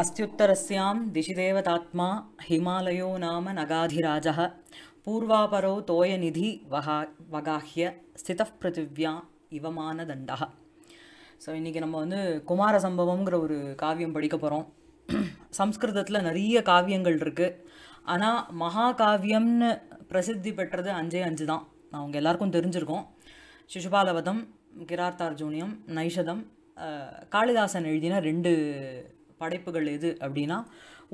அஸ்தியுத்தரஸ்யாம் திஷிதேவதாத்மா ஹிமாலயோ நாம நகாதிராஜா பூர்வாபரோ தோயநிதி வகா வகாஹிய ஸ்தித स्थितः पृथिव्या ஸோ இன்றைக்கி நம்ம வந்து குமார சம்பவம்ங்கிற ஒரு காவியம் படிக்க போகிறோம் சம்ஸ்கிருதத்தில் நிறைய காவியங்கள் இருக்குது ஆனால் மகாகாவியம்னு பிரசித்தி பெற்றது அஞ்சே அஞ்சு தான் அவங்க எல்லாருக்கும் தெரிஞ்சிருக்கோம் சிசுபாலவதம் கிரார்த்தார்ஜூனியம் நைஷதம் காளிதாசன் எழுதின ரெண்டு படைப்புகள் எது அப்படின்னா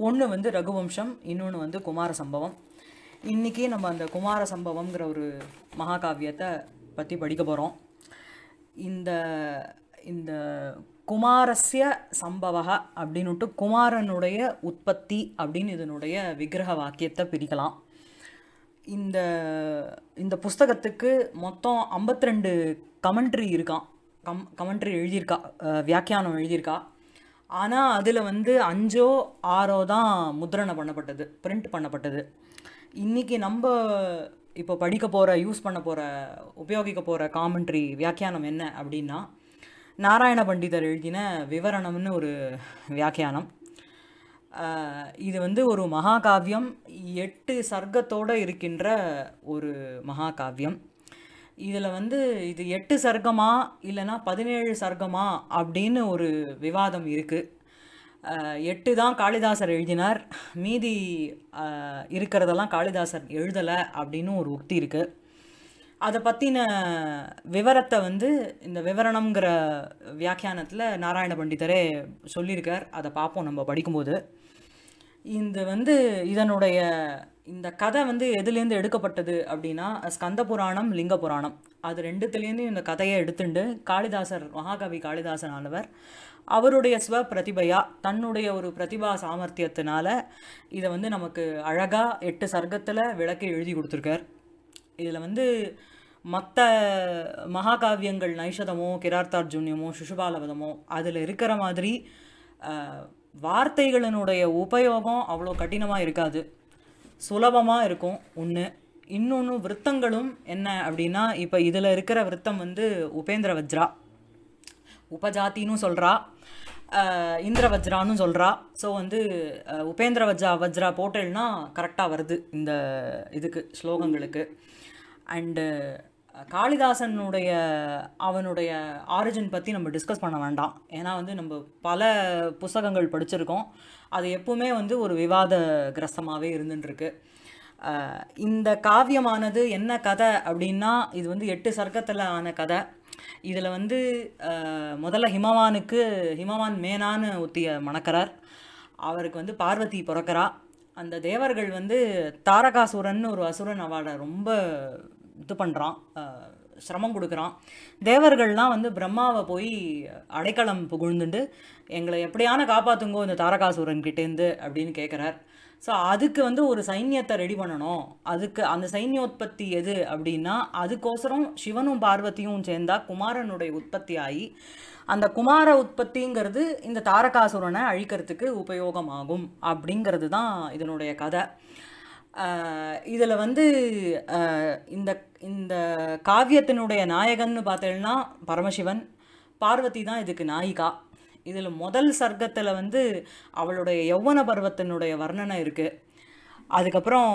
ஒன்று வந்து ரகுவம்சம் இன்னொன்று வந்து குமார சம்பவம் இன்றைக்கே நம்ம அந்த குமார சம்பவம்ங்கிற ஒரு மகாகாவியத்தை பற்றி படிக்க போகிறோம் இந்த இந்த குமாரஸ்ய சம்பவகா அப்படின்னுட்டு குமாரனுடைய உற்பத்தி அப்படின்னு இதனுடைய விக்கிரக வாக்கியத்தை பிரிக்கலாம் இந்த இந்த புஸ்தகத்துக்கு மொத்தம் ஐம்பத்தி ரெண்டு கமெண்ட்ரி இருக்கான் கம் கமெண்ட்ரி எழுதியிருக்கா வியாக்கியானம் எழுதியிருக்கா ஆனால் அதில் வந்து அஞ்சோ ஆறோ தான் முத்திரணை பண்ணப்பட்டது பிரிண்ட் பண்ணப்பட்டது இன்றைக்கி நம்ம இப்போ படிக்க போகிற யூஸ் பண்ண போகிற உபயோகிக்க போகிற காமெண்ட்ரி வியாக்கியானம் என்ன அப்படின்னா நாராயண பண்டிதர் எழுதின விவரணம்னு ஒரு வியாக்கியானம் இது வந்து ஒரு மகாகாவியம் எட்டு சர்க்கத்தோடு இருக்கின்ற ஒரு மகாகாவியம் இதில் வந்து இது எட்டு சர்க்கமா இல்லைனா பதினேழு சர்க்கமா அப்படின்னு ஒரு விவாதம் இருக்குது எட்டு தான் காளிதாசர் எழுதினார் மீதி இருக்கிறதெல்லாம் காளிதாசர் எழுதலை அப்படின்னு ஒரு உக்தி இருக்குது அதை பற்றின விவரத்தை வந்து இந்த விவரணம்ங்கிற வியாக்கியானத்தில் நாராயண பண்டிதரே சொல்லியிருக்கார் அதை பார்ப்போம் நம்ம படிக்கும்போது இந்த வந்து இதனுடைய இந்த கதை வந்து எதுலேருந்து எடுக்கப்பட்டது அப்படின்னா ஸ்கந்த புராணம் லிங்க புராணம் அது ரெண்டுத்துலேருந்து இந்த கதையை எடுத்துண்டு காளிதாசர் மகாகவி காளிதாசன் ஆனவர் அவருடைய ஸ்வ பிரதிபையா தன்னுடைய ஒரு பிரதிபா சாமர்த்தியத்தினால இதை வந்து நமக்கு அழகாக எட்டு சர்க்கத்தில் விளக்கி எழுதி கொடுத்துருக்கார் இதில் வந்து மற்ற மகாகாவியங்கள் நைஷதமோ கிரார்த்தார்ஜுன்யமோ சுஷுபாலவதமோ அதில் இருக்கிற மாதிரி வார்த்தைகளினுடைய உபயோகம் அவ்வளோ கடினமாக இருக்காது சுலபமாக இருக்கும் ஒன்று இன்னொன்று விருத்தங்களும் என்ன அப்படின்னா இப்போ இதில் இருக்கிற விருத்தம் வந்து உபேந்திர வஜ்ரா உபஜாத்தின்னு சொல்கிறா இந்திர வஜ்ரான்னு சொல்கிறா ஸோ வந்து உபேந்திர வஜ்ரா வஜ்ரா போட்டல்னா கரெக்டாக வருது இந்த இதுக்கு ஸ்லோகங்களுக்கு அண்டு காளிதாசனுடைய அவனுடைய ஆரிஜின் பற்றி நம்ம டிஸ்கஸ் பண்ண வேண்டாம் ஏன்னா வந்து நம்ம பல புஸ்தகங்கள் படிச்சிருக்கோம் அது எப்பவுமே வந்து ஒரு விவாத கிரசமாகவே இருந்துட்டுருக்கு இந்த காவியமானது என்ன கதை அப்படின்னா இது வந்து எட்டு சர்க்கத்தில் ஆன கதை இதில் வந்து முதல்ல ஹிமவானுக்கு ஹிமவான் மேனான்னு ஒத்திய மணக்கிறார் அவருக்கு வந்து பார்வதி பிறக்கிறா அந்த தேவர்கள் வந்து தாரகாசுரன் ஒரு அசுரன் அவளை ரொம்ப இது பண்ணுறான் சிரமம் கொடுக்குறான் தேவர்கள்லாம் வந்து பிரம்மாவை போய் அடைக்கலம் புகுழ்ந்துட்டு எங்களை எப்படியான காப்பாற்றுங்கோ இந்த தாரகாசுரன் கிட்டேருந்து அப்படின்னு கேட்குறார் ஸோ அதுக்கு வந்து ஒரு சைன்யத்தை ரெடி பண்ணணும் அதுக்கு அந்த சைன்யோத்பத்தி எது அப்படின்னா அதுக்கோசரம் சிவனும் பார்வதியும் சேர்ந்தா குமாரனுடைய உற்பத்தி ஆகி அந்த குமார உற்பத்திங்கிறது இந்த தாரகாசுரனை அழிக்கிறதுக்கு உபயோகமாகும் அப்படிங்கிறது தான் இதனுடைய கதை இதில் வந்து இந்த இந்த காவியத்தினுடைய நாயகன்னு பார்த்தீங்கன்னா பரமசிவன் பார்வதி தான் இதுக்கு நாயிகா இதில் முதல் சர்க்கத்தில் வந்து அவளுடைய யௌவன பருவத்தினுடைய வர்ணனை இருக்குது அதுக்கப்புறம்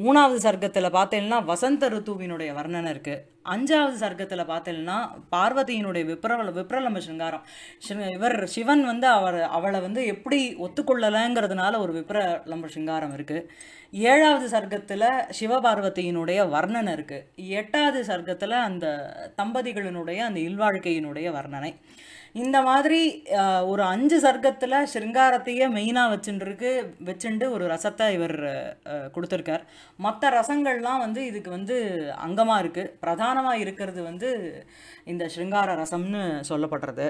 மூணாவது சர்க்கத்தில் பார்த்தேன்னா வசந்த ருத்துவினுடைய வர்ணனை இருக்குது அஞ்சாவது சர்க்கத்தில் பார்த்தேன்னா பார்வதியினுடைய விப்ரவல விப்ரலம்ப சிங்காரம் இவர் சிவன் வந்து அவர் அவளை வந்து எப்படி ஒத்துக்கொள்ளலைங்கிறதுனால ஒரு விப்ரலம்ப சிங்காரம் இருக்குது ஏழாவது சர்க்கத்தில் சிவபார்வதியினுடைய வர்ணனை இருக்குது எட்டாவது சர்க்கத்தில் அந்த தம்பதிகளினுடைய அந்த இல்வாழ்க்கையினுடைய வர்ணனை இந்த மாதிரி ஒரு அஞ்சு சர்க்கத்தில் ஷிருங்காரத்தையே மெயினாக வச்சுருக்கு வச்சுண்டு ஒரு ரசத்தை இவர் கொடுத்துருக்கார் மற்ற ரசங்கள்லாம் வந்து இதுக்கு வந்து அங்கமாக இருக்குது பிரதானமாக இருக்கிறது வந்து இந்த ஷிருங்கார ரசம்னு சொல்லப்படுறது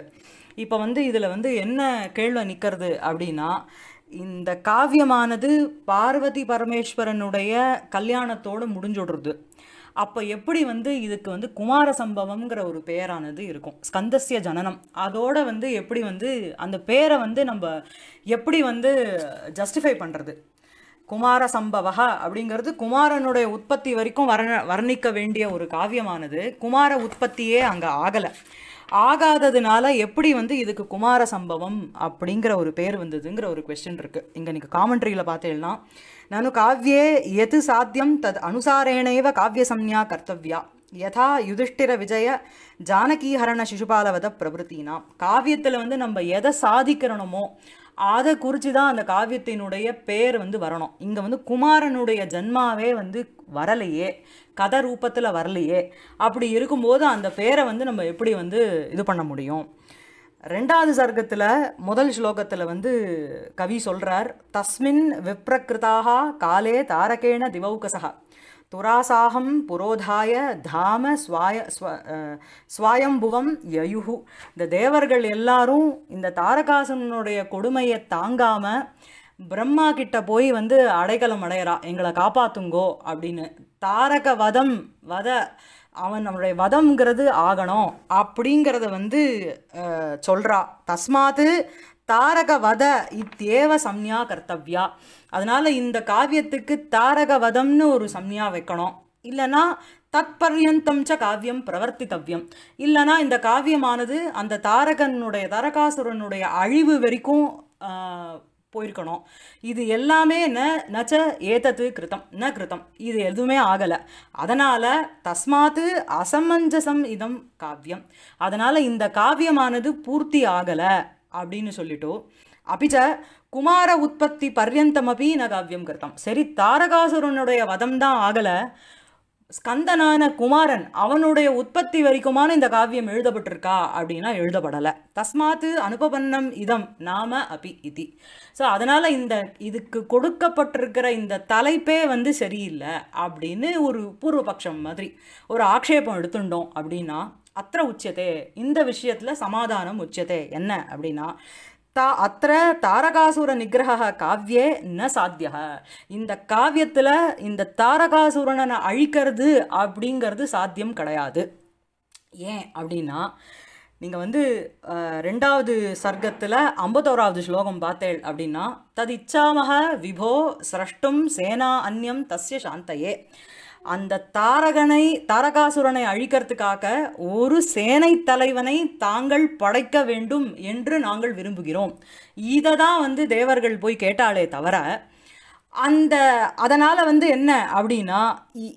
இப்போ வந்து இதில் வந்து என்ன கேள்வி நிற்கிறது அப்படின்னா இந்த காவியமானது பார்வதி பரமேஸ்வரனுடைய கல்யாணத்தோடு முடிஞ்சுடுறது அப்போ எப்படி வந்து இதுக்கு வந்து குமார சம்பவம்ங்கிற ஒரு பெயரானது இருக்கும் ஸ்கந்தசிய ஜனனம் அதோட வந்து எப்படி வந்து அந்த பேரை வந்து நம்ம எப்படி வந்து ஜஸ்டிஃபை பண்ணுறது குமார சம்பவா அப்படிங்கிறது குமாரனுடைய உற்பத்தி வரைக்கும் வர்ண வர்ணிக்க வேண்டிய ஒரு காவியமானது குமார உற்பத்தியே அங்கே ஆகலை ஆகாததுனால எப்படி வந்து இதுக்கு குமார சம்பவம் அப்படிங்கிற ஒரு பேர் வந்ததுங்கிற ஒரு கொஸ்டின் இருக்குது இங்கே நீங்கள் காமெண்ட்ரியில் பார்த்தேன்னா நானும் காவியே எது சாத்தியம் தத் அனுசாரேணைவ காவிய சம்யா கர்த்தவ்யா யதா யுதிஷ்டிர விஜய ஜானகீஹரண சிசுபாலவத பிரபுத்தினா காவியத்தில் வந்து நம்ம எதை சாதிக்கிறணுமோ அதை குறித்து தான் அந்த காவியத்தினுடைய பேர் வந்து வரணும் இங்கே வந்து குமாரனுடைய ஜன்மாவே வந்து வரலையே கதை ரூபத்தில் வரலையே அப்படி இருக்கும்போது அந்த பேரை வந்து நம்ம எப்படி வந்து இது பண்ண முடியும் ரெண்டாவது சர்க்கத்தில் முதல் ஸ்லோகத்தில் வந்து கவி சொல்கிறார் தஸ்மின் விப்ரகிருதாக காலே தாரகேண திவௌகசகா துராசாகம் புரோதாய தாம ஸ்வாய ஸ்வ ஸ்வாயம்புவம் யயுகு இந்த தேவர்கள் எல்லாரும் இந்த தாரகாசனுடைய கொடுமையை தாங்காமல் பிரம்மா கிட்ட போய் வந்து அடைக்கலம் அடையிறா எங்களை காப்பாத்துங்கோ அப்படின்னு தாரக வதம் வத அவன் நம்மளுடைய வதம்ங்கிறது ஆகணும் அப்படிங்கிறத வந்து சொல்கிறா தஸ்மாத்து தாரகவத இத்தேவ சம்யா கர்த்தவ்யா அதனால் இந்த காவியத்துக்கு தாரகவதம்னு ஒரு சம்யா வைக்கணும் இல்லைன்னா தற்பர்யந்தம் ச காவியம் பிரவர்த்தித்தவ்யம் இல்லைனா இந்த காவியமானது அந்த தாரகனுடைய தாரகாசுரனுடைய அழிவு வரைக்கும் போயிருக்கணும் இது எல்லாமே ந நச்ச ஏதத்து கிருத்தம் ந கிருத்தம் இது எதுவுமே ஆகலை அதனால் தஸ்மாத்து அசமஞ்சசம் இதம் காவியம் அதனால் இந்த காவியமானது பூர்த்தி ஆகலை அப்படின்னு சொல்லிட்டு அப்பிச்ச குமார உற்பத்தி பர்யந்தமபி காவியம் கருத்தம் சரி தாரகாசுரனுடைய வதம் தான் ஆகலை ஸ்கந்தனான குமாரன் அவனுடைய உற்பத்தி வரைக்குமான இந்த காவியம் எழுதப்பட்டிருக்கா அப்படின்னா எழுதப்படலை தஸ்மாத்து அனுபவன்னம் இதம் நாம அபி இதி ஸோ அதனால் இந்த இதுக்கு கொடுக்கப்பட்டிருக்கிற இந்த தலைப்பே வந்து சரியில்லை அப்படின்னு ஒரு பூர்வபக்ஷம் மாதிரி ஒரு ஆக்ஷேபம் எடுத்துட்டோம் அப்படின்னா அத்திர உச்சதே இந்த விஷயத்தில் சமாதானம் உச்சதே என்ன அப்படின்னா தா அத்திர தாரகாசுர நிகிரக காவியே ந சாத்தியா இந்த காவியத்தில் இந்த தாரகாசுரனை அழிக்கிறது அப்படிங்கிறது சாத்தியம் கிடையாது ஏன் அப்படின்னா நீங்கள் வந்து ரெண்டாவது சர்க்கத்தில் ஐம்பத்தோராவது ஸ்லோகம் பார்த்தேள் அப்படின்னா தது இச்சாமக விபோ சிரஷ்டும் சேனா அந்யம் தஸ்ய சாந்தையே அந்த தாரகனை தாரகாசுரனை அழிக்கிறதுக்காக ஒரு சேனை தலைவனை தாங்கள் படைக்க வேண்டும் என்று நாங்கள் விரும்புகிறோம் இதை தான் வந்து தேவர்கள் போய் கேட்டாலே தவிர அந்த அதனால் வந்து என்ன அப்படின்னா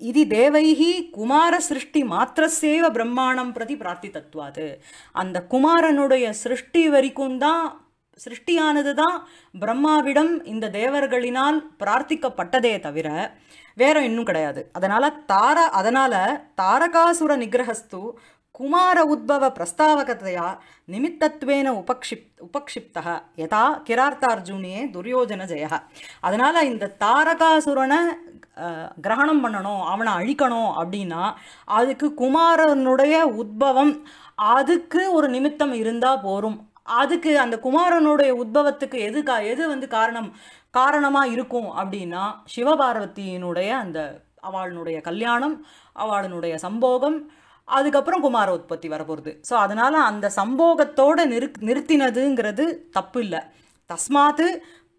இது தேவைகி குமார சிருஷ்டி மாத்திரசேவ பிரம்மாணம் பிரதி பிரார்த்தி தத்துவாது அந்த குமாரனுடைய சிருஷ்டி வரைக்கும் தான் சிருஷ்டியானது தான் பிரம்மாவிடம் இந்த தேவர்களினால் பிரார்த்திக்கப்பட்டதே தவிர வேற இன்னும் கிடையாது அதனால தார அதனால தாரகாசுர நிகிரகஸ்து குமார உத்பவ பிரஸ்தாவகத்தையா நிமித்தத்வேன உபக்ஷிப் உபக்ஷிப்தா யதா கிரார்த்தார்ஜுனியே துரியோஜன ஜெயா அதனால் இந்த தாரகாசுரனை கிரகணம் பண்ணணும் அவனை அழிக்கணும் அப்படின்னா அதுக்கு குமாரனுடைய உத்பவம் அதுக்கு ஒரு நிமித்தம் இருந்தால் போரும் அதுக்கு அந்த குமாரனுடைய உத்பவத்துக்கு எது கா எது வந்து காரணம் காரணமாக இருக்கும் அப்படின்னா சிவபார்வதியினுடைய அந்த அவளுடைய கல்யாணம் அவளுடைய சம்போகம் அதுக்கப்புறம் குமார உற்பத்தி வரப்போகிறது ஸோ அதனால் அந்த சம்போகத்தோடு நிறு நிறுத்தினதுங்கிறது தப்பு இல்லை தஸ்மாத்து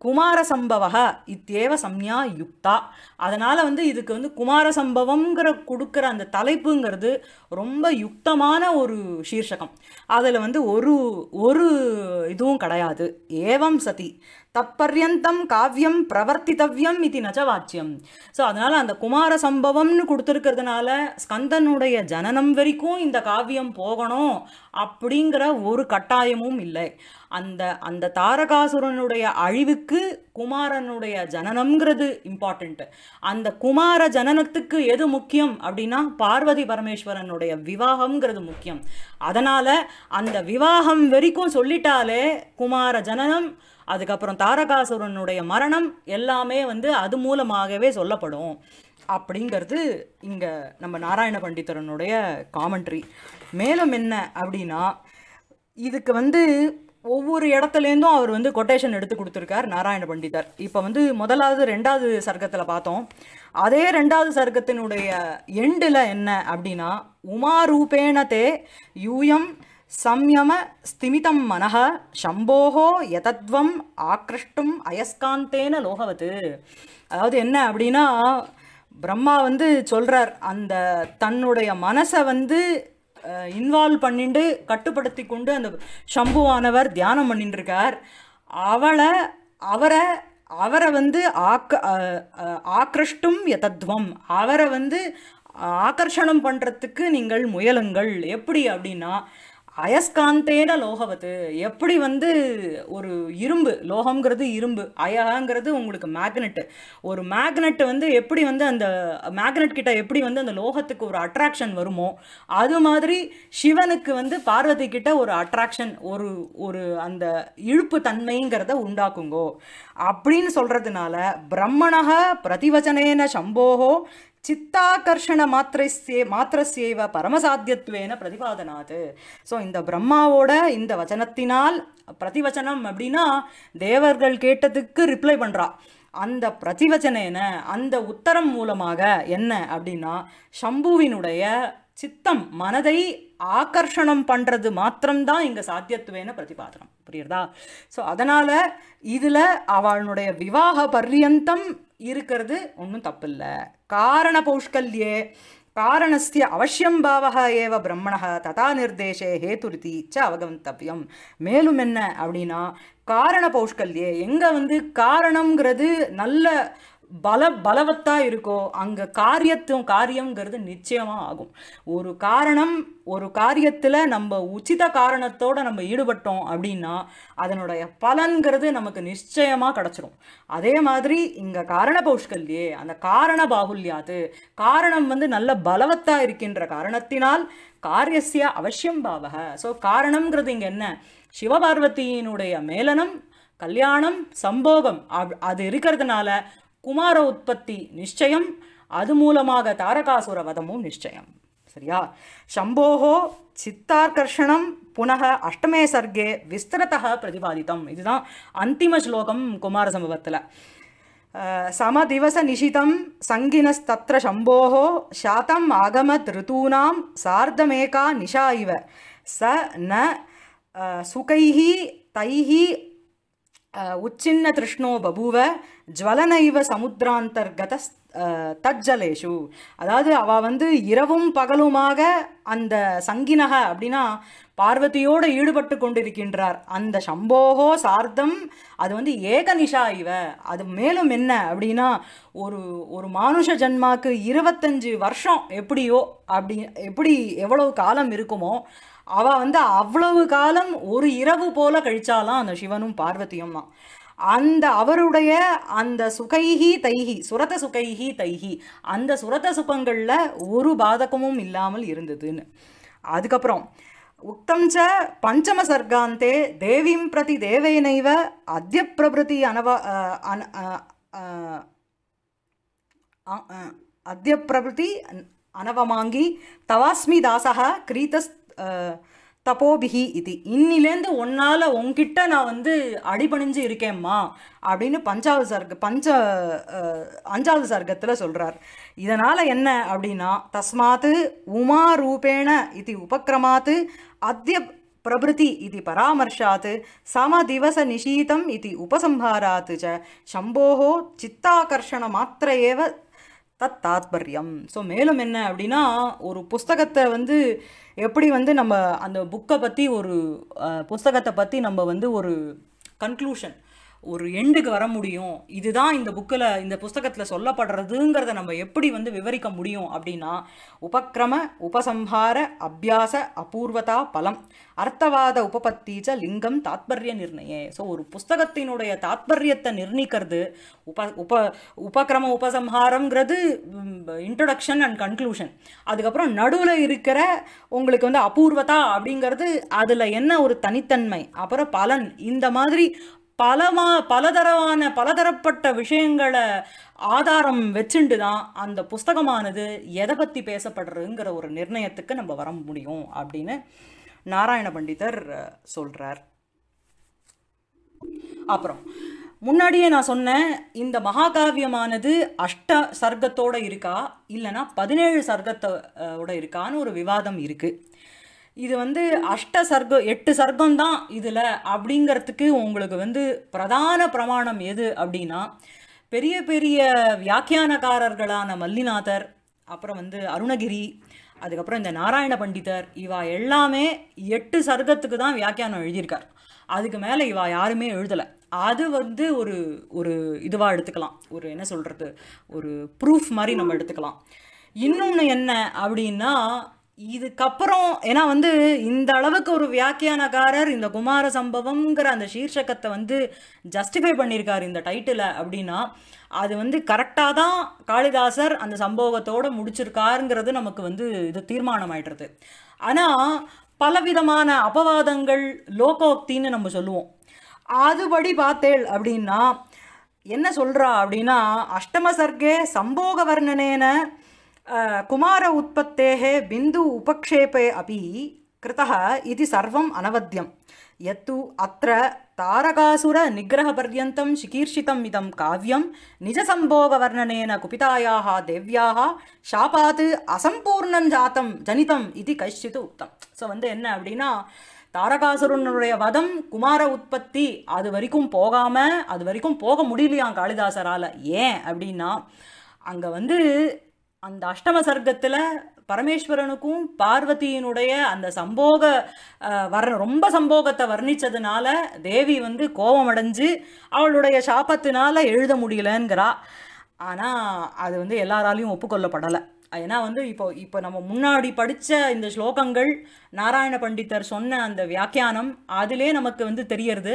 குமாரசம்பவக இத்தேவ சம்யா யுக்தா அதனால் வந்து இதுக்கு வந்து குமாரசம்பவங்கிற கொடுக்குற அந்த தலைப்புங்கிறது ரொம்ப யுக்தமான ஒரு சீர்ஷகம் அதில் வந்து ஒரு ஒரு இதுவும் கிடையாது ஏவம் சதி தப்பர்யந்தம் காவியம் பிரவர்த்தித்தவ்யம் இது நச்ச வாச்சியம் ஸோ அதனால் அந்த குமார சம்பவம்னு கொடுத்துருக்கிறதுனால ஸ்கந்தனுடைய ஜனனம் வரைக்கும் இந்த காவியம் போகணும் அப்படிங்கிற ஒரு கட்டாயமும் இல்லை அந்த அந்த தாரகாசுரனுடைய அழிவுக்கு குமாரனுடைய ஜனனம்ங்கிறது இம்பார்ட்டண்ட்டு அந்த குமார ஜனனத்துக்கு எது முக்கியம் அப்படின்னா பார்வதி பரமேஸ்வரனுடைய விவாகம்ங்கிறது முக்கியம் அதனால் அந்த விவாகம் வரைக்கும் சொல்லிட்டாலே குமார ஜனனம் அதுக்கப்புறம் தாரகாசுரனுடைய மரணம் எல்லாமே வந்து அது மூலமாகவே சொல்லப்படும் அப்படிங்கிறது இங்கே நம்ம நாராயண பண்டித்தரனுடைய காமெண்ட்ரி மேலும் என்ன அப்படின்னா இதுக்கு வந்து ஒவ்வொரு இடத்துலேருந்தும் அவர் வந்து கொட்டேஷன் எடுத்து கொடுத்துருக்கார் நாராயண பண்டிதர் இப்போ வந்து முதலாவது ரெண்டாவது சர்க்கத்தில் பார்த்தோம் அதே ரெண்டாவது சர்க்கத்தினுடைய எண்டில் என்ன அப்படின்னா உமா ரூபேண தே யூயம் சம்யம ஸ்திமிதம் மனஹ சம்போகோ யதத்வம் ஆக்ரஷ்டும் அயஸ்காந்தேன லோகவது அதாவது என்ன அப்படின்னா பிரம்மா வந்து சொல்கிறார் அந்த தன்னுடைய மனசை வந்து இன்வால்வ் பண்ணிட்டு கட்டுப்படுத்தி கொண்டு அந்த சம்புவானவர் தியானம் பண்ணிட்டு இருக்கார் அவளை அவரை அவரை வந்து ஆக்க ஆக்ரஷ்டும் யதத்வம் அவரை வந்து ஆக்கர்ஷணம் பண்ணுறதுக்கு நீங்கள் முயலுங்கள் எப்படி அப்படின்னா அயஸ்காந்தேன லோகவத்து எப்படி வந்து ஒரு இரும்பு லோகங்கிறது இரும்பு அயகாங்கிறது உங்களுக்கு மேக்னெட்டு ஒரு மேக்னெட்டு வந்து எப்படி வந்து அந்த மேக்னெட் கிட்ட எப்படி வந்து அந்த லோகத்துக்கு ஒரு அட்ராக்ஷன் வருமோ அது மாதிரி சிவனுக்கு வந்து பார்வதி கிட்ட ஒரு அட்ராக்ஷன் ஒரு ஒரு அந்த இழுப்பு தன்மைங்கிறத உண்டாக்குங்கோ அப்படின்னு சொல்கிறதுனால பிரம்மணக பிரதிவச்சனேன சம்போகோ சித்தாகர்ஷண மாத்திரஸ்யே மாத்திரஸ்யேவ பரமசாத்தியத்துவேன பிரதிபாதனாது ஸோ இந்த பிரம்மாவோட இந்த வச்சனத்தினால் பிரதிவச்சனம் அப்படின்னா தேவர்கள் கேட்டதுக்கு ரிப்ளை பண்ணுறா அந்த பிரதிவச்சனேன அந்த உத்தரம் மூலமாக என்ன அப்படின்னா சம்புவினுடைய சித்தம் மனதை ஆக்கர்ஷணம் பண்ணுறது மாத்திரம்தான் இங்கே சாத்தியத்துவேன பிரதிபாதனம் புரியுறதா ஸோ அதனால் இதில் அவனுடைய விவாக பர்யந்தம் இருக்கிறது ஒன்றும் இல்லை காரண பௌஷ்கல்யே காரணஸ்திய அவசியம் பாவக ஏவ பிரம்மணக ததா நிர்தேசே ஹேதுரிதி ச அவகவந்தவியம் மேலும் என்ன அப்படின்னா காரண பௌஷ்கல்யே எங்கே வந்து காரணங்கிறது நல்ல பல பலவத்தாக இருக்கோ அங்கே காரியத்தும் காரியங்கிறது நிச்சயமாக ஆகும் ஒரு காரணம் ஒரு காரியத்தில் நம்ம உச்சித காரணத்தோடு நம்ம ஈடுபட்டோம் அப்படின்னா அதனுடைய பலன்கிறது நமக்கு நிச்சயமாக கிடச்சிரும் அதே மாதிரி இங்கே காரண பௌஷ்கல்யே அந்த காரண பாகுல்யாது காரணம் வந்து நல்ல பலவத்தாக இருக்கின்ற காரணத்தினால் காரியசிய அவசியம் பாவக ஸோ காரணம்ங்கிறது இங்கே என்ன சிவபார்வதியினுடைய மேலனம் கல்யாணம் சம்போகம் அது இருக்கிறதுனால குமார உற்பத்தி நிச்சயம் அது மூலமாக தாரகாசுர வதமும் நிச்சயம் சரியா சம்போகோ சித்தார்கர்ஷணம் புனக அஷ்டமே சர்க்கே விஸ்திரத்தக பிரதிபாதித்தம் இதுதான் அந்திம ஸ்லோகம் குமார சம்பவத்தில் சமதிவச நிஷிதம் சங்கினஸ்தத்ர சம்போகோ சாத்தம் ஆகமத் ரிதூனாம் சார்தமேகா நிஷா இவ ச ந சுகைஹி தைஹி உச்சின்ன திருஷ்ணோ பபூவ ஜுவலனைவ சமுத்திராந்தர்கத தஜ்ஜலேஷு அதாவது அவள் வந்து இரவும் பகலுமாக அந்த சங்கினக அப்படின்னா பார்வதியோடு ஈடுபட்டு கொண்டிருக்கின்றார் அந்த சம்போகோ சார்த்தம் அது வந்து ஏகநிஷா இவ அது மேலும் என்ன அப்படின்னா ஒரு ஒரு மானுஷ ஜன்மாக்கு இருபத்தஞ்சு வருஷம் எப்படியோ அப்படி எப்படி எவ்வளவு காலம் இருக்குமோ அவள் வந்து அவ்வளவு காலம் ஒரு இரவு போல கழிச்சாலாம் அந்த சிவனும் பார்வதியும் தான் அந்த அவருடைய அந்த சுகைஹி தைஹி சுரத சுகைஹி தைஹி அந்த சுரத சுகங்களில் ஒரு பாதகமும் இல்லாமல் இருந்ததுன்னு அதுக்கப்புறம் உக்தம் ச பஞ்சம சர்க்காந்தே தேவிம் பிரதி தேவேனைவ அத்திய பிரபுதி அனவ அத்திய பிரபுதி அனவமாங்கி தவாஸ்மி தாசக கிரீதஸ் தப்போபிகி இது இன்னிலேருந்து ஒன்னால் உங்ககிட்ட நான் வந்து அடிபணிஞ்சு இருக்கேம்மா அப்படின்னு பஞ்சாவது சர்க்க பஞ்ச அஞ்சாவது சர்க்கத்தில் சொல்கிறார் இதனால் என்ன அப்படின்னா தஸ்மாத்து உமா ரூபேண இது உபக்கிரமாத்து அத்திய பிரபிருதி இது பராமர்ஷாத் சமதிவச நிஷீதம் இது உபசம்ஹாராத் ச சம்போகோ சித்தாக்கர்ஷண மாத்திர ஏவ தத் தாத்பரியம் ஸோ மேலும் என்ன அப்படின்னா ஒரு புஸ்தகத்தை வந்து எப்படி வந்து நம்ம அந்த புக்கை பற்றி ஒரு புஸ்தகத்தை பற்றி நம்ம வந்து ஒரு கன்க்ளூஷன் ஒரு எண்டுக்கு வர முடியும் இதுதான் இந்த புக்கில் இந்த புஸ்தகத்தில் சொல்லப்படுறதுங்கிறத நம்ம எப்படி வந்து விவரிக்க முடியும் அப்படின்னா உபக்ரம உபசம்ஹார அபியாச அபூர்வதா பலம் அர்த்தவாத உபபத்தீச்ச லிங்கம் தாத்பரிய நிர்ணய ஸோ ஒரு புஸ்தகத்தினுடைய தாத்பரியத்தை நிர்ணயிக்கிறது உப உப உபக்கிரம உபசம்ஹாரங்கிறது இன்ட்ரடக்ஷன் அண்ட் கன்க்ளூஷன் அதுக்கப்புறம் நடுவில் இருக்கிற உங்களுக்கு வந்து அபூர்வதா அப்படிங்கிறது அதில் என்ன ஒரு தனித்தன்மை அப்புறம் பலன் இந்த மாதிரி பலமா பலதரவான பலதரப்பட்ட விஷயங்களை ஆதாரம் வச்சுண்டு தான் அந்த புஸ்தகமானது எதை பற்றி பேசப்படுறதுங்கிற ஒரு நிர்ணயத்துக்கு நம்ம வர முடியும் அப்படின்னு நாராயண பண்டிதர் சொல்கிறார் அப்புறம் முன்னாடியே நான் சொன்னேன் இந்த மகாகாவியமானது அஷ்ட சர்க்கத்தோடு இருக்கா இல்லைனா பதினேழு சர்க்கத்தோட இருக்கான்னு ஒரு விவாதம் இருக்குது இது வந்து அஷ்ட சர்க்கம் எட்டு சர்க்கம் தான் இதில் அப்படிங்கிறதுக்கு உங்களுக்கு வந்து பிரதான பிரமாணம் எது அப்படின்னா பெரிய பெரிய வியாக்கியானக்காரர்களான மல்லிநாதர் அப்புறம் வந்து அருணகிரி அதுக்கப்புறம் இந்த நாராயண பண்டிதர் இவா எல்லாமே எட்டு சர்க்கத்துக்கு தான் வியாக்கியானம் எழுதியிருக்கார் அதுக்கு மேலே இவா யாருமே எழுதலை அது வந்து ஒரு ஒரு இதுவாக எடுத்துக்கலாம் ஒரு என்ன சொல்கிறது ஒரு ப்ரூஃப் மாதிரி நம்ம எடுத்துக்கலாம் இன்னொன்று என்ன அப்படின்னா இதுக்கப்புறம் ஏன்னா வந்து இந்த அளவுக்கு ஒரு வியாக்கியானக்காரர் இந்த குமார சம்பவம்ங்கிற அந்த சீர்ஷகத்தை வந்து ஜஸ்டிஃபை பண்ணியிருக்காரு இந்த டைட்டில் அப்படின்னா அது வந்து கரெக்டாக தான் காளிதாசர் அந்த சம்பவத்தோடு முடிச்சிருக்காருங்கிறது நமக்கு வந்து இது தீர்மானம் ஆயிடுறது ஆனால் பலவிதமான அபவாதங்கள் லோகோக்தின்னு நம்ம சொல்லுவோம் அதுபடி பார்த்தேள் அப்படின்னா என்ன சொல்கிறா அப்படின்னா அஷ்டம சர்க்கே சம்போக வர்ணனேன குமார உற்பத்தேகே பிந்து உபக்ஷேபே அபி கிருத்த இது சர்வம் அனவத்தியம் எத்து அத்த தாரகாசுர நிகிரக பர்யந்தம் சிகீர்ஷிதம் இதம் காவியம் நிஜசம்போக வர்ணனேன குபிதாயாக தேவ்யாக ஷாபாத் அசம்பூர்ணம் ஜாத்தம் ஜனிதம் இது கஷ்டித்து உத்தம் ஸோ வந்து என்ன அப்படின்னா தாரகாசுருன்னுடைய வதம் குமார உற்பத்தி அது வரைக்கும் போகாம அது வரைக்கும் போக முடியலையாம் காளிதாசரால் ஏன் அப்படின்னா அங்கே வந்து அந்த அஷ்டம சர்க்கத்தில் பரமேஸ்வரனுக்கும் பார்வதியினுடைய அந்த சம்போக வர்ண ரொம்ப சம்போகத்தை வர்ணித்ததுனால தேவி வந்து கோபமடைஞ்சு அவளுடைய சாபத்தினால எழுத முடியலங்கிறா ஆனால் அது வந்து எல்லாராலையும் ஒப்புக்கொள்ளப்படலை ஏன்னா வந்து இப்போ இப்போ நம்ம முன்னாடி படித்த இந்த ஸ்லோகங்கள் நாராயண பண்டித்தர் சொன்ன அந்த வியாக்கியானம் அதிலே நமக்கு வந்து தெரியறது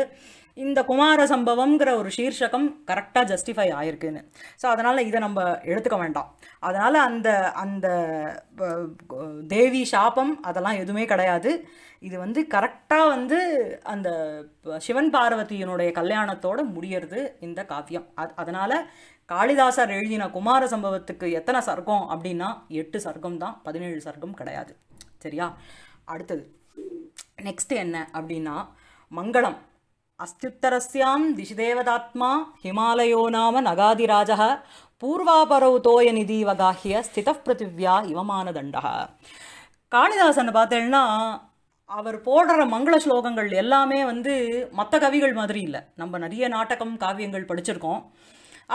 இந்த குமார சம்பவம்ங்கிற ஒரு சீர்ஷகம் கரெக்டாக ஜஸ்டிஃபை ஆயிருக்குன்னு ஸோ அதனால் இதை நம்ம எடுத்துக்க வேண்டாம் அதனால் அந்த அந்த தேவி சாபம் அதெல்லாம் எதுவுமே கிடையாது இது வந்து கரெக்டாக வந்து அந்த சிவன் பார்வதியினுடைய கல்யாணத்தோடு முடியறது இந்த காவியம் அது அதனால் காளிதாசர் எழுதின குமார சம்பவத்துக்கு எத்தனை சர்க்கம் அப்படின்னா எட்டு சர்க்கம் தான் பதினேழு சர்க்கம் கிடையாது சரியா அடுத்தது நெக்ஸ்ட் என்ன அப்படின்னா மங்களம் அஸ்தியுத்தரஸ்யாம் திஷிதேவதாத்மா ஹிமாலயோ நாம नगादिराजः பூர்வாபரவு தோய நிதிவ ஸ்தித பிருத்திவ்யா இவமானதண்டா காளிதாசன் பார்த்தேன்னா அவர் போடுற மங்கள ஸ்லோகங்கள் எல்லாமே வந்து மற்ற கவிகள் மாதிரி இல்லை நம்ம நிறைய நாட்டகம் காவியங்கள் படிச்சிருக்கோம்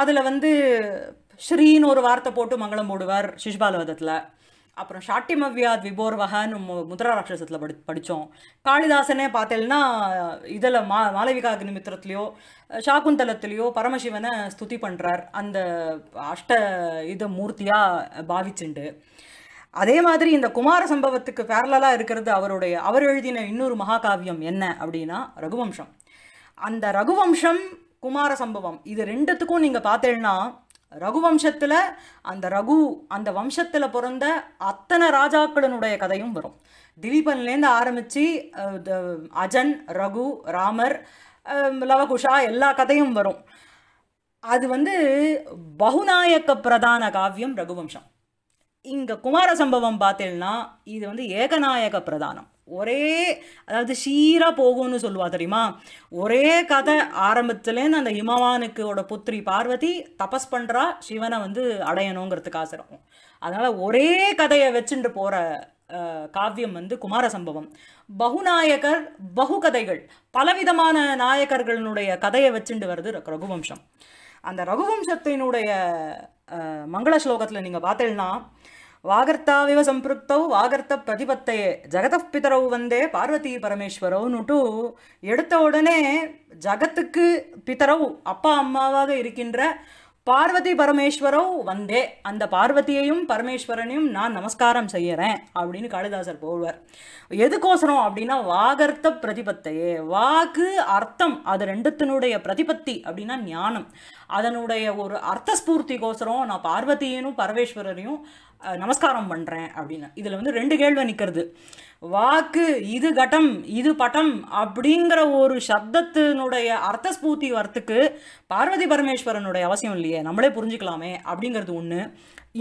அதில் வந்து ஸ்ரீன்னு ஒரு வார்த்தை போட்டு மங்களம் போடுவார் சிஷ்பாலவதத்தில் அப்புறம் ஷாட்டிமவ்யாத் விபோர்வகன்னு முதரா ராட்சசத்தில் படி படித்தோம் காளிதாசனே பார்த்தேன்னா இதில் மா மாளவிகா அக்னிமித்திரத்துலேயோ சாக்குந்தலத்துலேயோ பரமசிவனை ஸ்துதி பண்ணுறார் அந்த அஷ்ட இத மூர்த்தியாக பாவிச்சுண்டு அதே மாதிரி இந்த குமார சம்பவத்துக்கு பேரலாக இருக்கிறது அவருடைய அவர் எழுதின இன்னொரு மகாகாவியம் என்ன அப்படின்னா ரகுவம்சம் அந்த ரகுவம்சம் குமார சம்பவம் இது ரெண்டுத்துக்கும் நீங்கள் பார்த்தேன்னா ரகுவம்சத்தில் அந்த ரகு அந்த வம்சத்தில் பிறந்த அத்தனை ராஜாக்களினுடைய கதையும் வரும் திலீபன்லேருந்து ஆரம்பித்து அஜன் ரகு ராமர் லவகுஷா எல்லா கதையும் வரும் அது வந்து பகுநாயக்க பிரதான காவியம் ரகுவம்சம் இங்கே குமார சம்பவம் பார்த்தீங்கன்னா இது வந்து ஏகநாயக பிரதானம் ஒரே அதாவது சீராக போகும்னு சொல்லுவா தெரியுமா ஒரே கதை ஆரம்பத்துலேருந்து அந்த இமவானுக்கோட புத்திரி பார்வதி தபஸ் பண்ணுறா சிவனை வந்து அடையணுங்கிறதுக்காக ஆசை இருக்கும் அதனால் ஒரே கதையை வச்சுட்டு போகிற காவியம் வந்து குமார சம்பவம் பகுநாயகர் பகு கதைகள் பலவிதமான நாயகர்களினுடைய கதையை வச்சுட்டு வருது ரகுவம்சம் அந்த ரகுவம்சத்தினுடைய மங்கள ஸ்லோகத்தில் நீங்கள் பார்த்தீங்கன்னா వాగర్తావివ సంపృక్తౌ பிரதிபத்தையே ஜகத జగతపితరవు வந்தே பார்வதி பரமேஸ்வரவுன்னுட்டு எடுத்த உடனே ஜகத்துக்கு பிதரவு அப்பா அம்மாவாக இருக்கின்ற பார்வதி பரமேஸ்வரவு வந்தே அந்த பார்வதியையும் பரமேஸ்வரனையும் நான் நமஸ்காரம் செய்கிறேன் அப்படின்னு காளிதாசர் போடுவார் எதுக்கோசரம் அப்படின்னா வாகர்த்த பிரதிபத்தையே வாக்கு அர்த்தம் அது ரெண்டுத்தினுடைய பிரதிபத்தி அப்படின்னா ஞானம் அதனுடைய ஒரு அர்த்த ஸ்பூர்த்திக்கோசரம் நான் பார்வதியனும் பரமேஸ்வரரையும் நமஸ்காரம் பண்ணுறேன் அப்படின்னு இதில் வந்து ரெண்டு கேள்வி நிற்கிறது வாக்கு இது கட்டம் இது பட்டம் அப்படிங்கிற ஒரு சப்தத்தினுடைய அர்த்த ஸ்பூர்த்தி வரத்துக்கு பார்வதி பரமேஸ்வரனுடைய அவசியம் இல்லையே நம்மளே புரிஞ்சுக்கலாமே அப்படிங்கிறது ஒன்று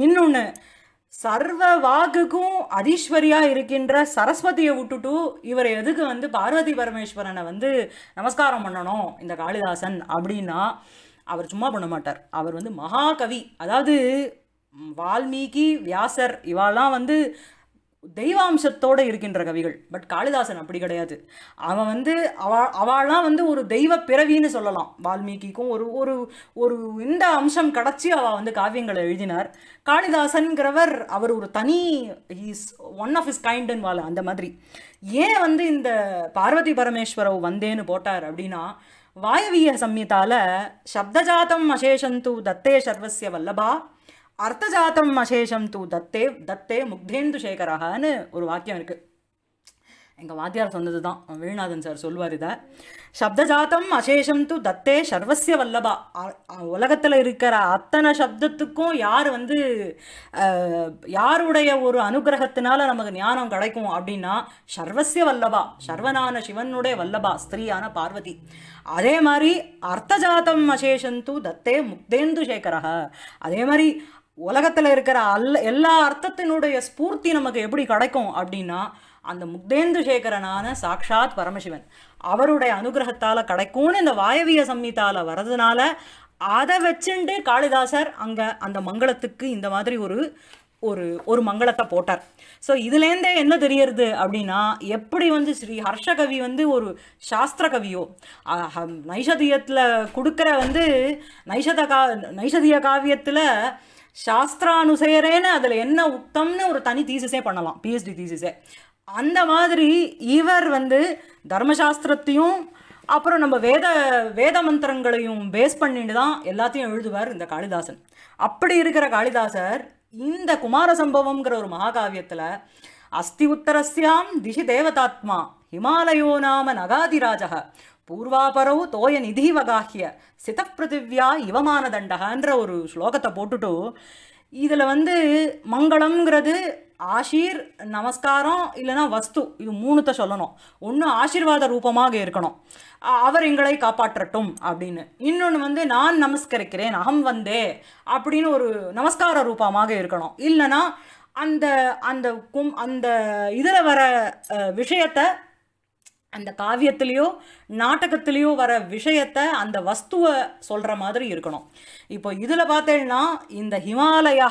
இன்னொன்று சர்வ வாக்குக்கும் அதீஸ்வரியாக இருக்கின்ற சரஸ்வதியை விட்டுட்டு இவர் எதுக்கு வந்து பார்வதி பரமேஸ்வரனை வந்து நமஸ்காரம் பண்ணணும் இந்த காளிதாசன் அப்படின்னா அவர் சும்மா பண்ண மாட்டார் அவர் வந்து மகாகவி அதாவது வால்மீகி வியாசர் இவாலாம் வந்து தெய்வாம்சத்தோடு இருக்கின்ற கவிகள் பட் காளிதாசன் அப்படி கிடையாது அவன் வந்து அவ அவளாம் வந்து ஒரு தெய்வ பிறவின்னு சொல்லலாம் வால்மீகிக்கும் ஒரு ஒரு ஒரு இந்த அம்சம் கிடச்சி அவள் வந்து காவியங்களை எழுதினார் காளிதாசன்கிறவர் அவர் ஒரு தனி ஹீஸ் ஒன் ஆஃப் இஸ் கைண்டன் வாழ அந்த மாதிரி ஏன் வந்து இந்த பார்வதி பரமேஸ்வரவ் வந்தேன்னு போட்டார் அப்படின்னா வாயவீய சம்யத்தால் சப்தஜாதம் அசேஷந்தூ தத்தே சர்வசிய வல்லபா அர்த்தஜாத்தம் அசேஷம் தூ தத்தே தத்தே முக்தேந்து சேகரகான்னு ஒரு வாக்கியம் இருக்கு எங்கள் வாத்தியார் சொன்னது தான் வீழ்நாதன் சார் சொல்லுவார் இதை சப்தஜாத்தம் அசேஷம் து தத்தே சர்வசிய வல்லபா உலகத்தில் இருக்கிற அத்தனை சப்தத்துக்கும் யார் வந்து யாருடைய ஒரு அனுகிரகத்தினால நமக்கு ஞானம் கிடைக்கும் அப்படின்னா சர்வசிய வல்லபா சர்வனான சிவனுடைய வல்லபா ஸ்திரீயான பார்வதி அதே மாதிரி அர்த்தஜாத்தம் அசேஷம் தூ தத்தே முக்தேந்து சேகரக அதே மாதிரி உலகத்தில் இருக்கிற அல்ல எல்லா அர்த்தத்தினுடைய ஸ்பூர்த்தி நமக்கு எப்படி கிடைக்கும் அப்படின்னா அந்த முக்தேந்து சேகரனான சாக்ஷாத் பரமசிவன் அவருடைய அனுகிரகத்தால் கிடைக்கும்னு இந்த வாயவிய சம்மிதாவில் வர்றதுனால அதை வச்சுண்டு காளிதாசர் அங்கே அந்த மங்களத்துக்கு இந்த மாதிரி ஒரு ஒரு ஒரு மங்களத்தை போட்டார் ஸோ இதுலேருந்தே என்ன தெரியறது அப்படின்னா எப்படி வந்து ஸ்ரீ ஹர்ஷகவி வந்து ஒரு சாஸ்திர கவியோ நைஷதியத்தில் கொடுக்குற வந்து நைஷத கா நைஷதிய காவியத்தில் சாஸ்திரானுசயரேன்னு அதில் என்ன உத்தம்னு ஒரு தனி தீசிஸே பண்ணலாம் பிஹெச்டி தீசிஸே அந்த மாதிரி இவர் வந்து தர்மசாஸ்திரத்தையும் அப்புறம் நம்ம வேத வேத மந்திரங்களையும் பேஸ் பண்ணிட்டு தான் எல்லாத்தையும் எழுதுவார் இந்த காளிதாசன் அப்படி இருக்கிற காளிதாசர் இந்த குமார சம்பவம்ங்கிற ஒரு மகாகாவியத்தில் அஸ்தி உத்தரஸ்யாம் திஷி தேவதாத்மா ஹிமாலயோ நாம நகாதிராஜக பூர்வாபரவு தோய நிதி வகாகிய சிதப்பிருத்திவ்யா இவமானதண்டகன்ற ஒரு ஸ்லோகத்தை போட்டுட்டு இதில் வந்து மங்களம்ங்கிறது ஆஷீர் நமஸ்காரம் இல்லைன்னா வஸ்து இது மூணுத்தை சொல்லணும் ஒன்று ஆசீர்வாத ரூபமாக இருக்கணும் அவர் எங்களை காப்பாற்றட்டும் அப்படின்னு இன்னொன்று வந்து நான் நமஸ்கரிக்கிறேன் அகம் வந்தே அப்படின்னு ஒரு நமஸ்கார ரூபமாக இருக்கணும் இல்லைனா அந்த அந்த கும் அந்த இதில் வர விஷயத்தை அந்த காவியத்துலேயோ நாடகத்துலேயோ வர விஷயத்தை அந்த வஸ்துவை சொல்கிற மாதிரி இருக்கணும் இப்போ இதில் பார்த்தேன்னா இந்த ஹிமாலயா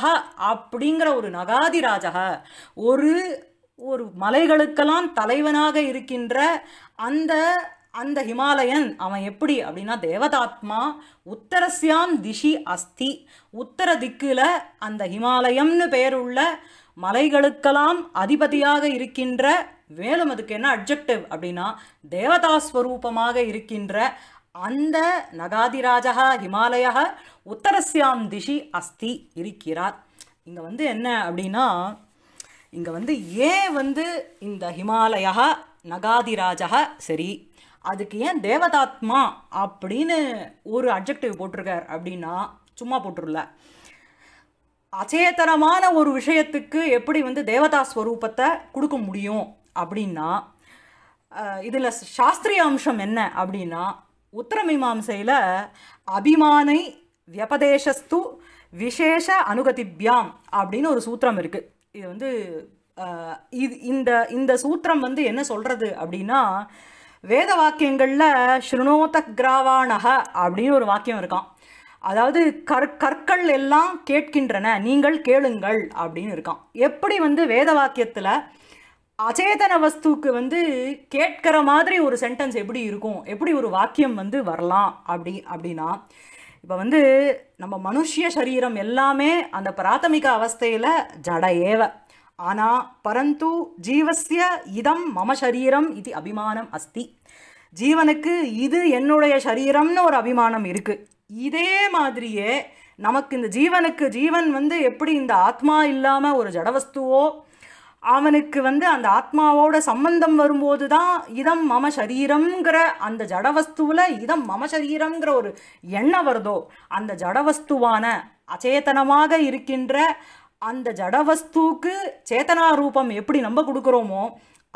அப்படிங்கிற ஒரு நகாதி நகாதிராஜக ஒரு ஒரு மலைகளுக்கெல்லாம் தலைவனாக இருக்கின்ற அந்த அந்த ஹிமாலயன் அவன் எப்படி அப்படின்னா தேவதாத்மா உத்தரஸ்யாம் திஷி அஸ்தி உத்தர திக்கில் அந்த ஹிமாலயம்னு பெயருள்ள மலைகளுக்கெல்லாம் அதிபதியாக இருக்கின்ற மேலும் அதுக்கு என்ன அப்ஜெக்டிவ் அப்படின்னா தேவதாஸ்வரூபமாக இருக்கின்ற அந்த நகாதிராஜா ஹிமாலயா உத்தரஸ்யாம் திஷி அஸ்தி இருக்கிறார் இங்கே வந்து என்ன அப்படின்னா இங்கே வந்து ஏன் வந்து இந்த ஹிமாலயா நகாதிராஜா சரி அதுக்கு ஏன் தேவதாத்மா அப்படின்னு ஒரு அப்ஜெக்டிவ் போட்டிருக்கார் அப்படின்னா சும்மா போட்டுருல அச்சேதனமான ஒரு விஷயத்துக்கு எப்படி வந்து தேவதா ஸ்வரூபத்தை கொடுக்க முடியும் அப்படின்னா இதில் சாஸ்திரிய அம்சம் என்ன அப்படின்னா உத்தரமீமாசையில் அபிமானை வியபதேசஸ்து விசேஷ அனுகதிப்யாம் அப்படின்னு ஒரு சூத்திரம் இருக்குது இது வந்து இது இந்த இந்த சூத்திரம் வந்து என்ன சொல்கிறது அப்படின்னா வேத வாக்கியங்களில் ஸ்ருணோத கிராவானக அப்படின்னு ஒரு வாக்கியம் இருக்கான் அதாவது கற் கற்கள் எல்லாம் கேட்கின்றன நீங்கள் கேளுங்கள் அப்படின்னு இருக்கான் எப்படி வந்து வேத வாக்கியத்தில் அச்சேதன வஸ்துக்கு வந்து கேட்கிற மாதிரி ஒரு சென்டென்ஸ் எப்படி இருக்கும் எப்படி ஒரு வாக்கியம் வந்து வரலாம் அப்படி அப்படின்னா இப்போ வந்து நம்ம மனுஷிய சரீரம் எல்லாமே அந்த பிராத்தமிக அவஸ்தையில் ஜட ஏவ ஆனால் பரந்து ஜீவசிய இதம் மம சரீரம் இது அபிமானம் அஸ்தி ஜீவனுக்கு இது என்னுடைய சரீரம்னு ஒரு அபிமானம் இருக்குது இதே மாதிரியே நமக்கு இந்த ஜீவனுக்கு ஜீவன் வந்து எப்படி இந்த ஆத்மா இல்லாமல் ஒரு ஜடவஸ்துவோ அவனுக்கு வந்து அந்த ஆத்மாவோட சம்பந்தம் வரும்போது தான் இதம் மம சரீரம்ங்கிற அந்த ஜடவஸ்துவில் இதம் மம சரீரம்ங்கிற ஒரு எண்ணம் வருதோ அந்த ஜடவஸ்துவான அச்சேதனமாக இருக்கின்ற அந்த ஜடவஸ்துக்கு சேத்தனா ரூபம் எப்படி நம்ம கொடுக்குறோமோ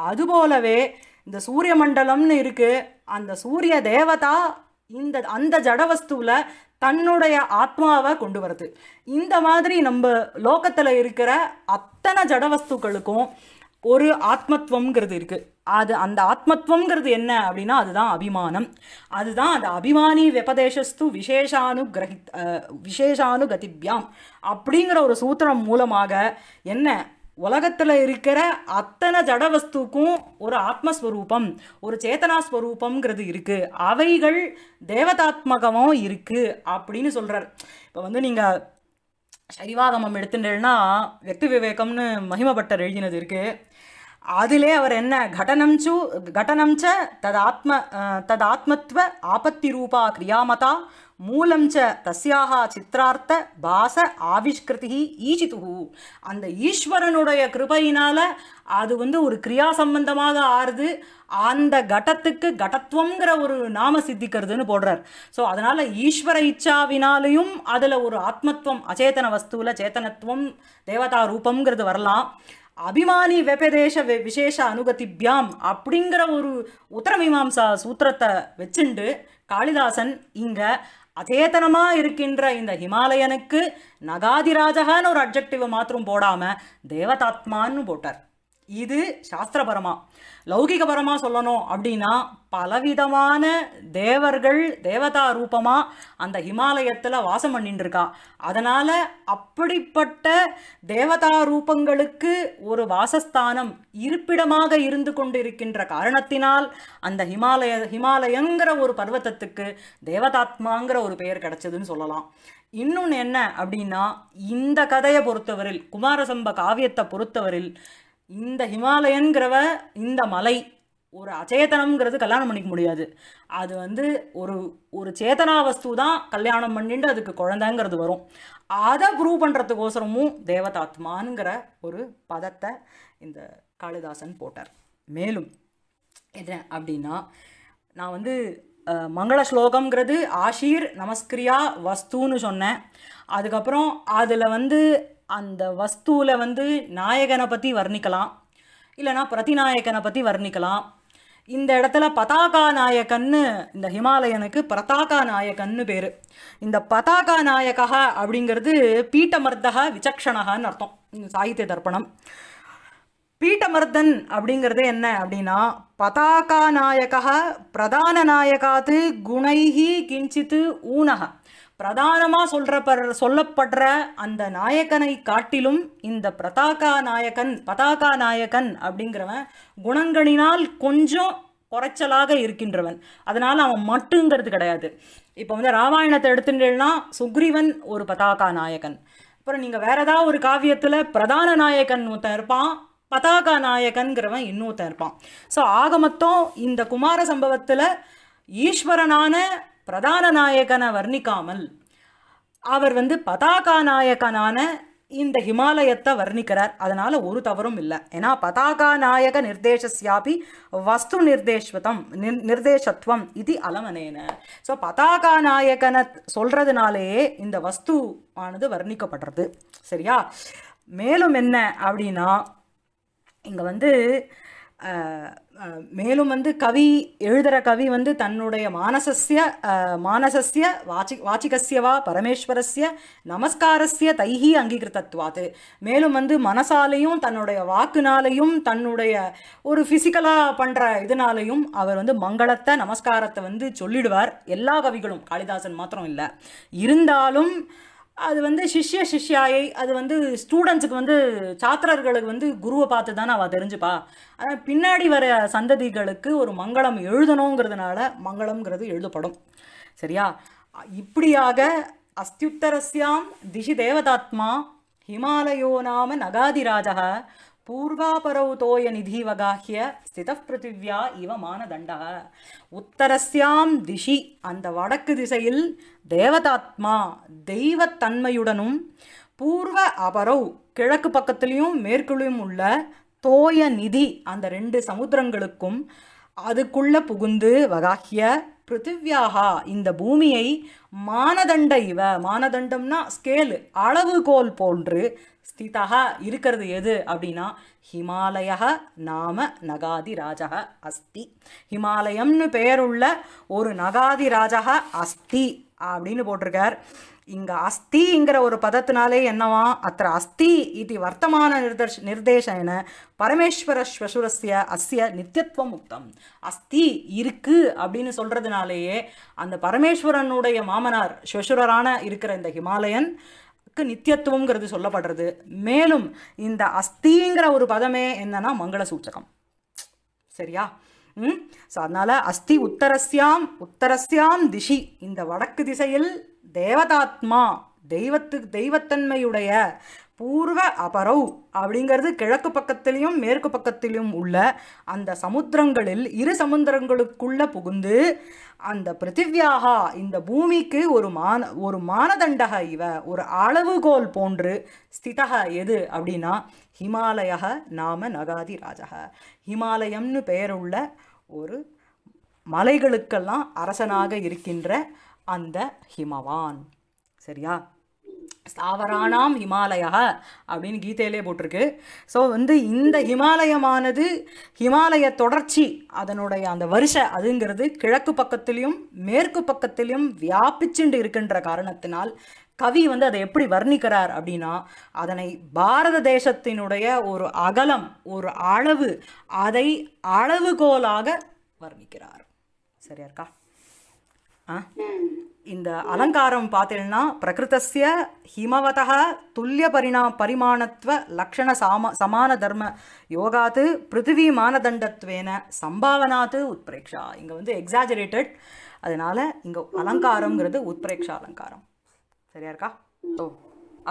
அதுபோலவே இந்த சூரிய மண்டலம்னு இருக்குது அந்த சூரிய தேவதா இந்த அந்த ஜடவஸ்துவில் தன்னுடைய ஆத்மாவை கொண்டு வருது இந்த மாதிரி நம்ம லோகத்தில் இருக்கிற அத்தனை ஜடவஸ்துக்களுக்கும் ஒரு ஆத்மத்துவங்கிறது இருக்குது அது அந்த ஆத்மத்துவங்கிறது என்ன அப்படின்னா அதுதான் அபிமானம் அதுதான் அந்த அபிமானி வெபதேசஸ்து விசேஷானு கிரகி விசேஷானு கதிப்யாம் அப்படிங்கிற ஒரு சூத்திரம் மூலமாக என்ன உலகத்தில் இருக்கிற அத்தனை ஜட வஸ்துக்கும் ஒரு ஆத்மஸ்வரூபம் ஒரு சேத்தனா ஸ்வரூபம்ங்கிறது இருக்குது அவைகள் தேவதாத்மகமும் இருக்குது அப்படின்னு சொல்கிறார் இப்போ வந்து நீங்கள் சரிவாகமம் எடுத்துட்டேன்னா வெக்தி விவேகம்னு மகிமப்பட்டர் எழுதினது இருக்குது அதிலே அவர் என்ன கடனம்ச்சு கடனம்ச்ச தத் ஆத்மத்துவ ஆபத்தி ரூபா கிரியாமதா மூலம் ச தஸ்யாக சித்திரார்த்த பாச ஆவிஷ்கிருதி ஈஜித்து அந்த ஈஸ்வரனுடைய கிருபையினால் அது வந்து ஒரு கிரியா சம்பந்தமாக ஆறுது அந்த கட்டத்துக்கு கட்டத்துவங்கிற ஒரு நாம சித்திக்கிறதுன்னு போடுறார் ஸோ அதனால் ஈஸ்வர இச்சாவினாலையும் அதில் ஒரு ஆத்மத்துவம் அச்சேதன வஸ்துவில் சேத்தனத்துவம் தேவதா ரூபம்ங்கிறது வரலாம் அபிமானி வெபதேச விசேஷ அனுகதிப்யாம் அப்படிங்கிற ஒரு உத்தரமீமாம்சா சூத்திரத்தை வச்சுண்டு காளிதாசன் இங்கே அச்சேதனமாக இருக்கின்ற இந்த ஹிமாலயனுக்கு நகாதிராஜகான்னு ஒரு அப்ஜெக்டிவை மாத்திரம் போடாமல் தேவதாத்மான்னு போட்டார் இது சாஸ்திரபரமாக லௌகிகபரமாக சொல்லணும் அப்படின்னா பலவிதமான தேவர்கள் தேவதா ரூபமாக அந்த ஹிமாலயத்தில் வாசம் இருக்கா அதனால் அப்படிப்பட்ட தேவதா ரூபங்களுக்கு ஒரு வாசஸ்தானம் இருப்பிடமாக இருந்து கொண்டிருக்கின்ற காரணத்தினால் அந்த ஹிமாலய ஹிமாலயங்கிற ஒரு பர்வத்தத்துக்கு தேவதாத்மாங்கிற ஒரு பெயர் கிடச்சதுன்னு சொல்லலாம் இன்னொன்று என்ன அப்படின்னா இந்த கதையை பொறுத்தவரில் குமாரசம்ப காவியத்தை பொறுத்தவரில் இந்த ஹிமாலயன்கிறவ இந்த மலை ஒரு அச்சேதனம்ங்கிறது கல்யாணம் பண்ணிக்க முடியாது அது வந்து ஒரு ஒரு சேத்தனா வஸ்து தான் கல்யாணம் பண்ணிட்டு அதுக்கு குழந்தைங்கிறது வரும் அதை ப்ரூவ் பண்ணுறதுக்கோசரமும் தேவதாத்மானுங்கிற ஒரு பதத்தை இந்த காளிதாசன் போட்டார் மேலும் என்ன அப்படின்னா நான் வந்து மங்கள ஸ்லோகம்ங்கிறது ஆஷீர் நமஸ்கிரியா வஸ்துன்னு சொன்னேன் அதுக்கப்புறம் அதில் வந்து அந்த வஸ்துவில் வந்து நாயகனை பற்றி வர்ணிக்கலாம் இல்லைனா பிரதிநாயகனை பற்றி வர்ணிக்கலாம் இந்த இடத்துல பதாகா நாயக்கன்னு இந்த ஹிமாலயனுக்கு பிரதாகா நாயக்கன்னு பேர் இந்த பதாகா நாயகா அப்படிங்கிறது பீட்டமர்தக விசக்ஷணகான்னு அர்த்தம் சாகித்ய தர்ப்பணம் பீட்டமர்தன் அப்படிங்கிறது என்ன அப்படின்னா பதாகா நாயக்கா பிரதான நாயகாது குணைஹி கிஞ்சித்து ஊனக பிரதானமாக சொல்கிற சொல்லப்படுற அந்த நாயக்கனை காட்டிலும் இந்த பிரதாகா நாயக்கன் பதாகா நாயக்கன் அப்படிங்கிறவன் குணங்களினால் கொஞ்சம் குறைச்சலாக இருக்கின்றவன் அதனால் அவன் மட்டுங்கிறது கிடையாது இப்போ வந்து ராமாயணத்தை எடுத்துட்டேன்னா சுக்ரீவன் ஒரு பதாகா நாயகன் அப்புறம் நீங்கள் வேற ஏதாவது ஒரு காவியத்தில் பிரதான நாயகன் ஒருத்தன் இருப்பான் பதாகா நாயகன்கிறவன் இன்னொருத்தன் இருப்பான் ஸோ ஆக மொத்தம் இந்த குமார சம்பவத்தில் ஈஸ்வரனான பிரதான நாயகனை வர்ணிக்காமல் அவர் வந்து பதாகா நாயகனான இந்த ஹிமாலயத்தை வர்ணிக்கிறார் அதனால் ஒரு தவறும் இல்லை ஏன்னா பதாகா நாயக நிர்தேசியாபி வஸ்து நிர்தேஷ்வதம் நிர் நிர்தேசத்துவம் இது அலமனேன ஸோ பதாகா நாயகனை சொல்கிறதுனாலேயே இந்த வஸ்து ஆனது வர்ணிக்கப்படுறது சரியா மேலும் என்ன அப்படின்னா இங்கே வந்து மேலும் வந்து கவி எழுதுகிற கவி வந்து தன்னுடைய மானசஸ்ய மானசஸ்ய வாச்சி வாச்சிகசிய வா பரமேஸ்வரஸ்ய நமஸ்காரஸ்ய தைஹி அங்கீகிருத்தத்வாத்து மேலும் வந்து மனசாலையும் தன்னுடைய வாக்குனாலையும் தன்னுடைய ஒரு ஃபிசிக்கலாக பண்ணுற இதனாலையும் அவர் வந்து மங்களத்தை நமஸ்காரத்தை வந்து சொல்லிடுவார் எல்லா கவிகளும் காளிதாசன் மாத்திரம் இல்லை இருந்தாலும் அது வந்து சிஷ்ய சிஷ்யாயை அது வந்து ஸ்டூடெண்ட்ஸுக்கு வந்து சாத்திரர்களுக்கு வந்து குருவை பார்த்து தானே அவள் தெரிஞ்சுப்பா ஆனால் பின்னாடி வர சந்ததிகளுக்கு ஒரு மங்களம் எழுதணுங்கிறதுனால மங்களம்ங்கிறது எழுதப்படும் சரியா இப்படியாக அஸ்தியுத்தரஸ்யாம் திஷி தேவதாத்மா ஹிமாலயோ நாம நகாதிராஜா पूर्वापरौ तोयनिधिवगाह्य स्थितः பிருத்திவ்யா இவ மானதண்டா உத்தரஸ்யாம் திஷி அந்த வடக்கு திசையில் தேவதாத்மா தெய்வத்தன்மையுடனும் பூர்வ அபரௌ கிழக்கு பக்கத்திலையும் மேற்குலையும் உள்ள தோய நிதி அந்த ரெண்டு சமுத்திரங்களுக்கும் அதுக்குள்ள புகுந்து வகாஹிய பிருத்திவியாகா இந்த பூமியை மானதண்ட இவ மானதண்டம்னா ஸ்கேலு அளவுகோல் போன்று ஸ்திதா இருக்கிறது எது அப்படின்னா ஹிமாலய நாம நகாதி ராஜக அஸ்தி ஹிமாலயம்னு பெயருள்ள ஒரு நகாதி ராஜக அஸ்தி அப்படின்னு போட்டிருக்கார் இங்கே அஸ்திங்கிற ஒரு பதத்தினாலே என்னவா அத்த அஸ்தி இது வர்த்தமான நிர்தர்ஷ் நிர்தேசன பரமேஸ்வர ஸ்வசுரஸ்ய அஸ்ய நித்தியத்துவம் முக்தம் அஸ்தி இருக்கு அப்படின்னு சொல்கிறதுனாலேயே அந்த பரமேஸ்வரனுடைய மாமனார் ஸ்வசுரரான இருக்கிற இந்த ஹிமாலயன் அஸ்திக்கு நித்தியத்துவங்கிறது சொல்லப்படுறது மேலும் இந்த அஸ்திங்கிற ஒரு பதமே என்னன்னா மங்கள சூச்சகம் சரியா ம் ஸோ அதனால் அஸ்தி உத்தரஸ்யாம் உத்தரஸ்யாம் திஷி இந்த வடக்கு திசையில் தேவதாத்மா தெய்வத்து தெய்வத்தன்மையுடைய பூர்வ அபரவ் அப்படிங்கிறது கிழக்கு பக்கத்திலையும் மேற்கு பக்கத்திலையும் உள்ள அந்த சமுத்திரங்களில் இரு சமுத்திரங்களுக்குள்ள புகுந்து அந்த பிருத்திவியாகா இந்த பூமிக்கு ஒரு மான ஒரு மானதண்டக இவ ஒரு அளவுகோல் போன்று ஸ்திதக எது அப்படின்னா ஹிமாலய நாம நகாதி ராஜக ஹிமாலயம்னு பெயருள்ள ஒரு மலைகளுக்கெல்லாம் அரசனாக இருக்கின்ற அந்த ஹிமவான் சரியா ஸ்தாவரானாம் ஹிமாலயா அப்படின்னு கீதையிலே போட்டிருக்கு ஸோ வந்து இந்த ஹிமாலயமானது ஹிமாலய தொடர்ச்சி அதனுடைய அந்த வருஷ அதுங்கிறது கிழக்கு பக்கத்திலையும் மேற்கு பக்கத்திலையும் வியாபிச்சுண்டு இருக்கின்ற காரணத்தினால் கவி வந்து அதை எப்படி வர்ணிக்கிறார் அப்படின்னா அதனை பாரத தேசத்தினுடைய ஒரு அகலம் ஒரு அளவு அதை அளவுகோலாக வர்ணிக்கிறார் சரியா இருக்கா இந்த அலங்காரம் பார்த்தீங்கன்னா பிரகிருத்திய ஹிமவதக துல்லிய பரிணா பரிமாணத்துவ லக்ஷண சாம சமான தர்ம யோகாத்து பிருத்திவி மானதண்டத்வேன சம்பாவனாத்து உத்பிரேக்ஷா இங்கே வந்து எக்ஸாஜரேட்டட் அதனால இங்கே அலங்காரங்கிறது உத்பிரேக்ஷா அலங்காரம் சரியா இருக்கா ஓ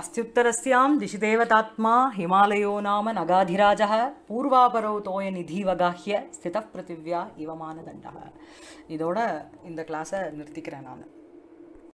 अस्त्युत्तरस्यां दिशिदेवतात्मा हिमालयो नाम नगाधिराज पूर्वापरौ तोयनिधिवगाह्य स्थितः पृथिव्या इव मानदण्डः இதோட இந்த கிளாஸை நிறுத்திக்கிறேன் நான்